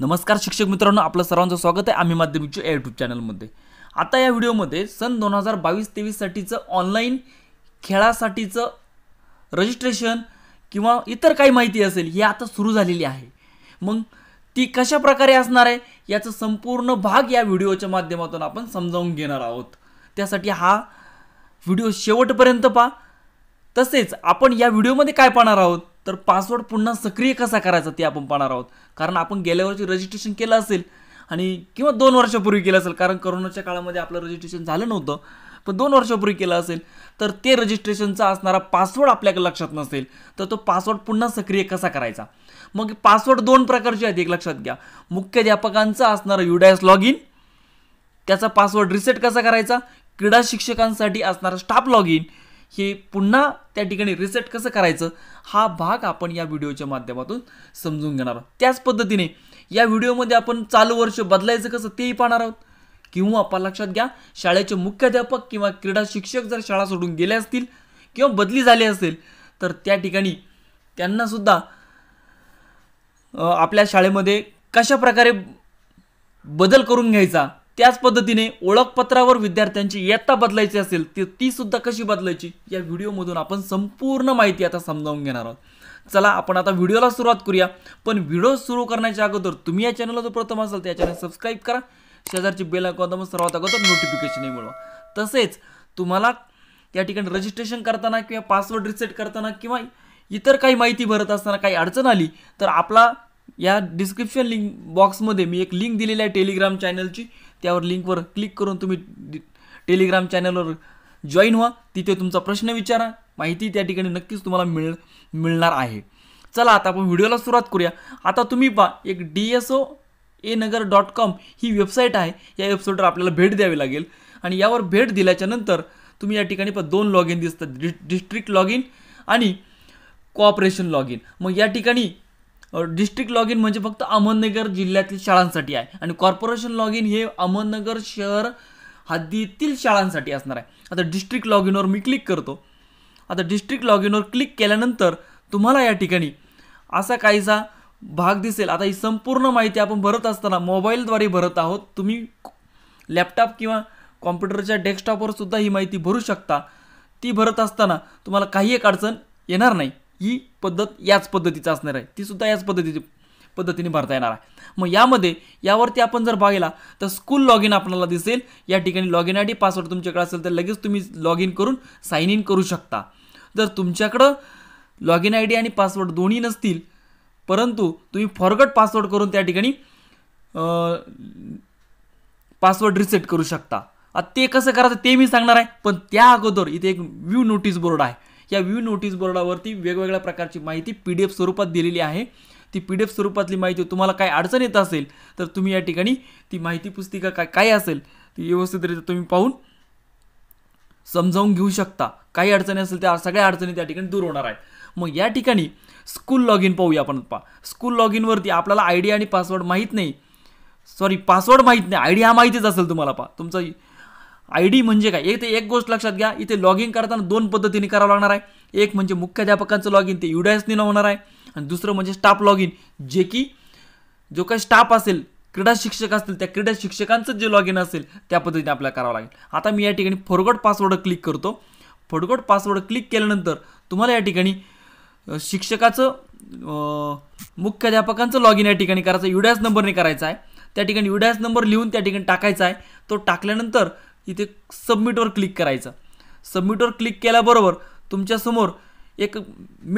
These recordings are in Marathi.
नमस्कार शिक्षक मित्रांनो आपलं सर्वांचं स्वागत आहे आम्ही माध्यमिकच्या यूट्यूब चॅनलमध्ये आता या व्हिडिओमध्ये सन दोन हजार बावीस तेवीससाठीचं ऑनलाईन खेळासाठीचं रजिस्ट्रेशन किंवा इतर काही माहिती असेल हे आता सुरू झालेली आहे मग ती कशा प्रकारे असणार आहे याचं संपूर्ण भाग या व्हिडिओच्या माध्यमातून आपण समजावून घेणार आहोत त्यासाठी हा व्हिडिओ शेवटपर्यंत पहा तसेच आपण या व्हिडिओमध्ये काय पाहणार आहोत तर पासवर्ड पुन्हा सक्रिय कसा करायचा ते आपण पाहणार आहोत कारण आपण गेल्या वर्षी रजिस्ट्रेशन केलं असेल आणि किंवा दोन वर्षापूर्वी केलं असेल कारण करोनाच्या काळामध्ये आपलं रजिस्ट्रेशन झालं नव्हतं पण दोन वर्षापूर्वी केलं असेल तर ते रजिस्ट्रेशनचा असणारा पासवर्ड आपल्याकडे लक्षात नसेल तर तो पासवर्ड पुन्हा सक्रिय कसा करायचा मग पासवर्ड दोन प्रकारचे आहेत एक लक्षात घ्या मुख्याध्यापकांचा असणारा युडायस लॉग इन त्याचा पासवर्ड रिसेट कसा करायचा क्रीडा शिक्षकांसाठी असणारा स्टाफ लॉग इन हे पुन्हा त्या ठिकाणी रिसेट कसं करायचं हा भाग आपण या व्हिडिओच्या माध्यमातून समजून घेणार आहोत त्याच पद्धतीने या व्हिडिओमध्ये आपण चालू वर्ष बदलायचं कसं तेही पाहणार आहोत किंवा आपण लक्षात घ्या शाळेचे मुख्याध्यापक किंवा क्रीडा शिक्षक जर शाळा सोडून गेले असतील किंवा बदली झाली असेल तर त्या ठिकाणी त्यांनासुद्धा आपल्या शाळेमध्ये कशा प्रकारे बदल करून घ्यायचा त्याच पद्धतीने ओळखपत्रावर विद्यार्थ्यांची इयत्ता बदलायची असेल ती ती सुद्धा कशी बदलायची या व्हिडिओमधून आपण संपूर्ण माहिती आता समजावून घेणार आहोत चला आपण आता व्हिडिओला सुरुवात करूया पण व्हिडिओ सुरू करण्याच्या अगोदर तुम्ही या चॅनलला जर प्रथम असाल तर या चॅनल सबस्क्राईब करा शेजारची बेल आयकॉन सर्वात अगोदर नोटिफिकेशनही मिळवा तसेच तुम्हाला त्या ठिकाणी रजिस्ट्रेशन करताना किंवा पासवर्ड रिसेट करताना किंवा इतर काही माहिती भरत असताना काही अडचण आली तर आपला या डिस्क्रिप्शन लिंक बॉक्समध्ये मी एक लिंक दिलेली आहे टेलिग्राम चॅनलची त्यावर लिंकवर क्लिक करून तुम्ही टेलिग्राम चॅनलवर जॉईन व्हा तिथे तुमचा प्रश्न विचारा माहिती त्या ठिकाणी नक्कीच तुम्हाला मिळ मिळणार आहे चला आता आपण व्हिडिओला सुरुवात करूया आता तुम्ही पहा एक D S O A Nagar dot com ही वेबसाईट आहे या वेबसाईटवर आपल्याला भेट द्यावी लागेल आणि यावर भेट दिल्याच्यानंतर नंतर तुम्ही या ठिकाणी पण दोन लॉग इन दिसतात डि डिस्ट्रिक्ट लॉग इन आणि कॉपरेशन लॉग इन मग या ठिकाणी डिस्ट्रिक्ट लॉग इन म्हणजे फक्त अहमदनगर जिल्ह्यातील शाळांसाठी आहे आणि कॉर्पोरेशन लॉग इन हे अहमदनगर शहर हद्दीतील शाळांसाठी असणार आहे आता डिस्ट्रिक्ट लॉग इनवर मी क्लिक करतो आता डिस्ट्रिक्ट लॉग इनवर क्लिक केल्यानंतर तुम्हाला या ठिकाणी असा काहीसा भाग दिसेल आता ही संपूर्ण माहिती आपण भरत असताना मोबाईलद्वारे भरत आहोत तुम्ही लॅपटॉप किंवा कॉम्प्युटरच्या डेस्कटॉपवर सुद्धा ही माहिती भरू शकता ती भरत असताना तुम्हाला काही एक अडचण येणार नाही ही पद्धत याच पद्धतीचं असणार आहे ती सुद्धा याच पद्धतीची पद्धतीने भरता येणार आहे मग यामध्ये यावरती आपण जर बघायला तर स्कूल लॉग इन आपल्याला दिसेल या ठिकाणी log in I D password तुमच्याकडे असेल तर लगेच तुम्ही लॉग इन करून साईन इन करू शकता जर तुमच्याकडं लॉग इन आय डी आणि पासवर्ड दोन्ही नसतील परंतु तुम्ही फॉरगट पासवर्ड करून त्या ठिकाणी पासवर्ड रिसेट करू शकता आता ते कसं करायचं ते मी सांगणार आहे पण त्या अगोदर इथे एक व्यू नोटीस बोर्ड आहे या व्यू नोटीस बोर्डावरती वेगवेगळ्या प्रकारची माहिती पी डी एफ स्वरूपात दिलेली आहे ती पी डी एफ स्वरूपातली माहिती तुम्हाला काय अडचण येत असेल तर तुम्ही या ठिकाणी ती माहिती पुस्तिका काय काय असेल ती व्यवस्थितरित्या तुम्ही पाहून समजावून घेऊ शकता काही अडचणी असेल त्या सगळ्या अडचणी त्या ठिकाणी दूर होणार आहेत मग या ठिकाणी स्कूल लॉग इन पाहूया आपण पा स्कूल लॉग इनवरती आपल्याला आय डी आणि पासवर्ड माहीत नाही सॉरी पासवर्ड माहीत नाही आय डी हा माहितीच असेल तुम्हाला पा तुमचा आय डी म्हणजे काय एक एक गोष्ट लक्षात घ्या इथे लॉग इन करताना दोन पद्धतीने करावं लागणार आहे एक म्हणजे मुख्याध्यापकांचं लॉग इन ते युडायसनीनं होणार आहे आणि दुसरं म्हणजे स्टाफ लॉग इन जे की जो काही स्टाफ असेल क्रीडा शिक्षक असतील त्या क्रीडा शिक्षकांचं जे लॉग इन असेल त्या पद्धतीने आपल्याला करावं लागेल आता मी या ठिकाणी फोरगट पासवर्ड क्लिक करतो फोरगट पासवर्ड क्लिक केल्यानंतर तुम्हाला या ठिकाणी शिक्षकाचं मुख्याध्यापकांचं लॉग इन या ठिकाणी करायचं युडॅस नंबरने करायचा आहे त्या ठिकाणी युडॅस नंबर लिहून त्या ठिकाणी टाकायचा आहे तो टाकल्यानंतर इथे सबमिटवर क्लिक करायचं सबमिटवर क्लिक केल्याबरोबर तुमच्यासमोर एक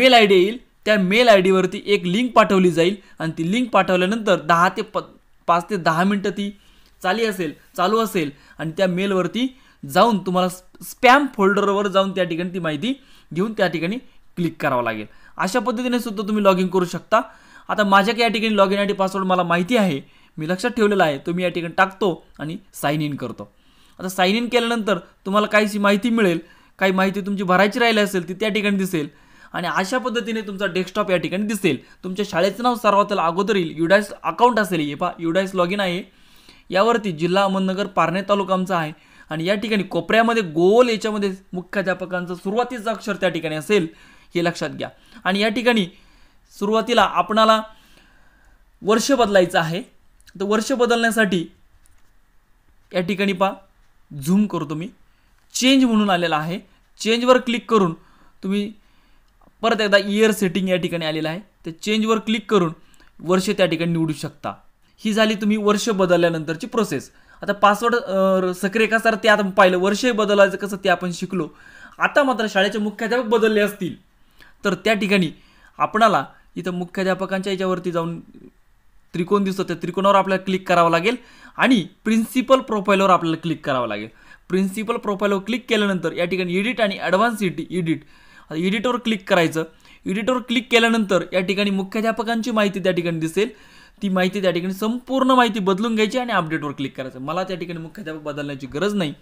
मेल आय डी येईल त्या मेल आय डीवरती एक लिंक पाठवली जाईल आणि ती लिंक पाठवल्यानंतर दहा ते प पाच ते दहा मिनटं ती चाली असेल चालू असेल आणि त्या मेलवरती जाऊन तुम्हाला स्पॅम फोल्डरवर जाऊन त्या ठिकाणी ती माहिती घेऊन त्या ठिकाणी क्लिक करावं लागेल अशा पद्धतीने सुद्धा तुम्ही लॉग इन करू शकता आता माझ्या या ठिकाणी log in I D password मला माहिती आहे मी लक्षात ठेवलेला आहे तो मी या ठिकाणी टाकतो आणि साईन इन करतो आता साईन इन केल्यानंतर तुम्हाला काहीशी माहिती मिळेल काही माहिती तुमची भरायची राहिली असेल ती त्या ठिकाणी दिसेल आणि अशा पद्धतीने तुमचा डेस्कटॉप या ठिकाणी दिसेल तुमच्या शाळेचं नाव सर्वात अगोदर येईल युडायस अकाउंट असेल हे पहा युडायस लॉग इन आहे यावरती जिल्हा अहमदनगर पारणे तालुका आमचा आहे आणि या ठिकाणी कोपऱ्यामध्ये गोल याच्यामध्ये मुख्याध्यापकांचं सुरुवातीचं अक्षर त्या ठिकाणी असेल हे लक्षात घ्या आणि या ठिकाणी सुरुवातीला आपणाला वर्ष बदलायचं आहे तर वर्ष बदलण्यासाठी या ठिकाणी पहा झूम करतो मी चेंज म्हणून आलेला आहे चेंजवर क्लिक करून तुम्ही परत एकदा इयर सेटिंग या ठिकाणी आलेलं आहे तर चेंजवर क्लिक करून वर्ष त्या ठिकाणी निवडू शकता ही झाली तुम्ही वर्ष बदलल्यानंतरची प्रोसेस आता पासवर्ड सक्रिय कसा ते आता पाहिलं वर्षही बदलायचं कसं ते आपण शिकलो आता मात्र शाळेचे मुख्याध्यापक बदलले असतील तर त्या ठिकाणी आपणाला इथं मुख्याध्यापकांच्या याच्यावरती जाऊन त्रिकोण दिसतो त्या त्रिकोणावर आपल्याला क्लिक करावं लागेल आणि प्रिन्सिपल प्रोफाईलवर आपल्याला क्लिक करावं लागेल प्रिन्सिपल प्रोफाईलवर क्लिक केल्यानंतर या ठिकाणी एडिट आणि ॲडव्हान्स इडी एडिट एडिटवर क्लिक करायचं एडिटवर क्लिक केल्यानंतर या ठिकाणी मुख्याध्यापकांची माहिती त्या ठिकाणी दिसेल ती माहिती त्या ठिकाणी संपूर्ण माहिती बदलून घ्यायची आणि अपडेटवर क्लिक करायचं मला त्या ठिकाणी मुख्याध्यापक बदलण्याची गरज नाही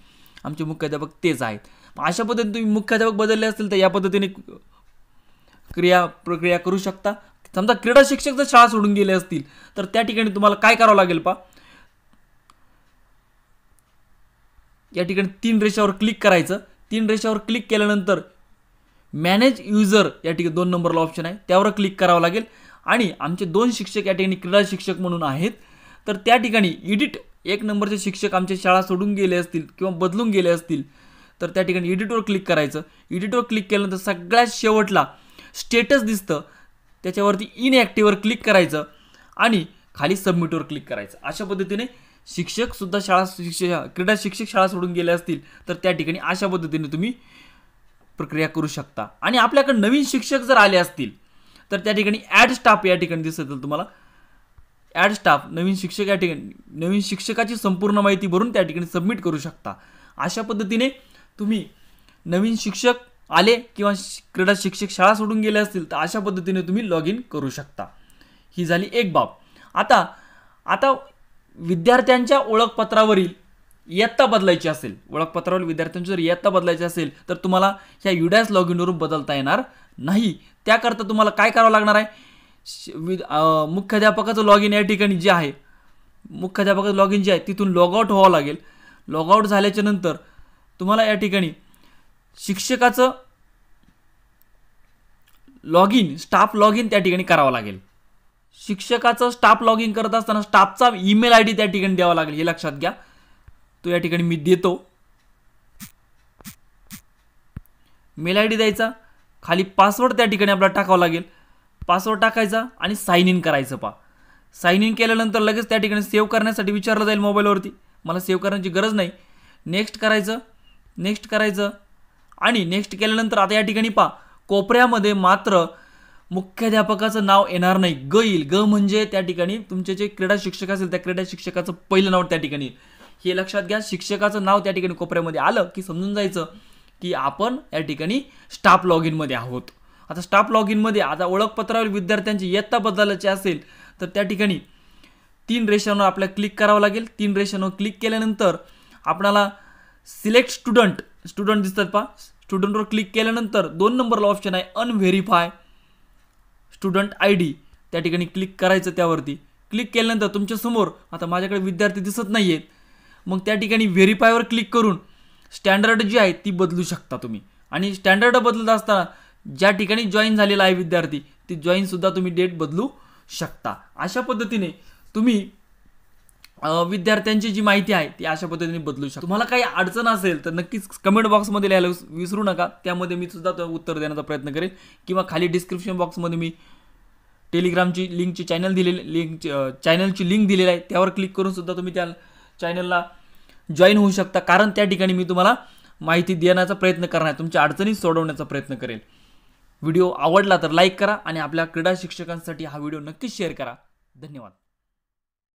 आमचे मुख्याध्यापक तेच आहेत अशा पद्धतीने तुम्ही मुख्याध्यापक बदलले असतील तर या पद्धतीने क्रिया प्रक्रिया करू शकता समजा क्रीडा शिक्षक जर शाळा सोडून गेले असतील तर त्या ठिकाणी तुम्हाला काय करावं लागेल पा या ठिकाणी तीन रेषावर क्लिक करायचं तीन रेषावर क्लिक केल्यानंतर मॅनेज युजर या ठिकाणी दोन नंबरला ऑप्शन आहे त्यावर क्लिक करावं लागेल आणि आमचे दोन शिक्षक या ठिकाणी क्रीडा शिक्षक म्हणून आहेत तर त्या ठिकाणी इडिट एक नंबरचे शिक्षक आमच्या शाळा सोडून गेले असतील किंवा बदलून गेले असतील तर त्या ठिकाणी एडिटवर क्लिक करायचं एडिटवर क्लिक केल्यानंतर सगळ्यात शेवटला स्टेटस दिसतं त्याच्यावरती ॲक्टिव्हवर क्लिक करायचं आणि खाली सबमिटवर क्लिक करायचं अशा पद्धतीने शिक्षकसुद्धा शाळा शिक्षक क्रीडा शिक्षक शाळा सोडून गेले असतील तर त्या ठिकाणी अशा पद्धतीने तुम्ही प्रक्रिया करू शकता आणि आपल्याकडे नवीन शिक्षक जर आले असतील तर त्या ठिकाणी ॲड स्टाफ या ठिकाणी दिसत तुम्हाला ॲड स्टाफ नवीन शिक्षक या ठिकाणी नवीन शिक्षकाची संपूर्ण माहिती भरून त्या ठिकाणी सबमिट करू शकता अशा पद्धतीने तुम्ही नवीन शिक्षक आले किंवा क्रीडा शिक्षक शाळा सोडून गेले असतील तर अशा पद्धतीने तुम्ही लॉग इन करू शकता ही झाली एक बाब आता आता विद्यार्थ्यांच्या ओळखपत्रावरील इयत्ता बदलायची असेल ओळखपत्रावरील विद्यार्थ्यांची जर इयत्ता बदलायची असेल तर तुम्हाला ह्या युडॅस लॉग इनवरून बदलता येणार नाही त्याकरता तुम्हाला काय करावं लागणार आहे मुख्याध्यापकाचं लॉग इन या ठिकाणी जे आहे मुख्याध्यापकाचं लॉग इन जे आहे तिथून लॉग आऊट व्हावं लागेल लॉग आऊट झाल्याच्यानंतर तुम्हाला या ठिकाणी शिक्षकाचं log in staff log in त्या ठिकाणी करावं लागेल शिक्षकाचं स्टाफ लॉग इन करत असताना स्टाफचा ईमेल आय डी त्या ठिकाणी द्यावा लागेल हे लक्षात घ्या तो या ठिकाणी मी देतो मेल आय डी द्यायचा खाली पासवर्ड त्या ठिकाणी आपल्याला टाकावा लागेल पासवर्ड टाकायचा आणि साईन इन करायचं पा साईन इन केल्यानंतर लगेच त्या ठिकाणी सेव्ह करण्यासाठी विचारलं जाईल मोबाईलवरती मला सेव्ह करण्याची गरज नाही नेक्स्ट करायचं नेक्स्ट करायचं आणि नेक्स्ट केल्यानंतर आता या ठिकाणी पहा कोपऱ्यामध्ये मात्र मुख्याध्यापकाचं नाव येणार नाही ग येईल ग म्हणजे त्या ठिकाणी तुमचे जे क्रीडा शिक्षक असेल त्या क्रीडा शिक्षकाचं पहिलं नाव त्या ठिकाणी हे लक्षात घ्या शिक्षकाचं नाव त्या ठिकाणी कोपऱ्यामध्ये आलं की समजून जायचं की आपण या ठिकाणी स्टाफ लॉग इनमध्ये आहोत आता स्टाफ लॉग इनमध्ये आता ओळखपत्रावरील विद्यार्थ्यांची इयत्ता बदलायची असेल तर त्या ठिकाणी तीन रेषांवर आपल्याला क्लिक करावं लागेल तीन रेषांवर क्लिक केल्यानंतर आपणाला सिलेक्ट स्टुडंट स्टुडंट दिसतात पहा स्टुडंटवर क्लिक केल्यानंतर दोन नंबरला ऑप्शन आहे अनव्हेरीफाय स्टुडंट आय डी त्या ठिकाणी क्लिक करायचं त्यावरती क्लिक केल्यानंतर तुमच्यासमोर आता माझ्याकडे विद्यार्थी दिसत नाही आहेत मग त्या ठिकाणी व्हेरीफायवर क्लिक करून स्टँडर्ड जी आहे ती बदलू शकता तुम्ही आणि स्टँडर्ड बदलत असताना ज्या ठिकाणी जॉईन झालेला आहे विद्यार्थी ती जॉईनसुद्धा तुम्ही डेट बदलू शकता अशा पद्धतीने तुम्ही विद्यार्थ्यांची जी माहिती आहे ती अशा पद्धतीने बदलू शकतो तुम्हाला काही अडचण असेल तर नक्कीच कमेंट बॉक्समध्ये लिहायला विसरू नका त्यामध्ये मी सुद्धा उत्तर देण्याचा प्रयत्न करेन किंवा खाली डिस्क्रिप्शन बॉक्समध्ये मी टेलिग्रामची लिंकची चॅनल दिलेली लिंक चॅनलची लिंक दिलेली आहे त्यावर क्लिक करून सुद्धा तुम्ही त्या चॅनलला जॉईन होऊ शकता कारण त्या ठिकाणी मी तुम्हाला माहिती देण्याचा प्रयत्न करणार आहे तुमच्या अडचणी सोडवण्याचा प्रयत्न करेल व्हिडिओ आवडला तर लाईक करा आणि आपल्या क्रीडा शिक्षकांसाठी हा व्हिडिओ नक्कीच शेअर करा धन्यवाद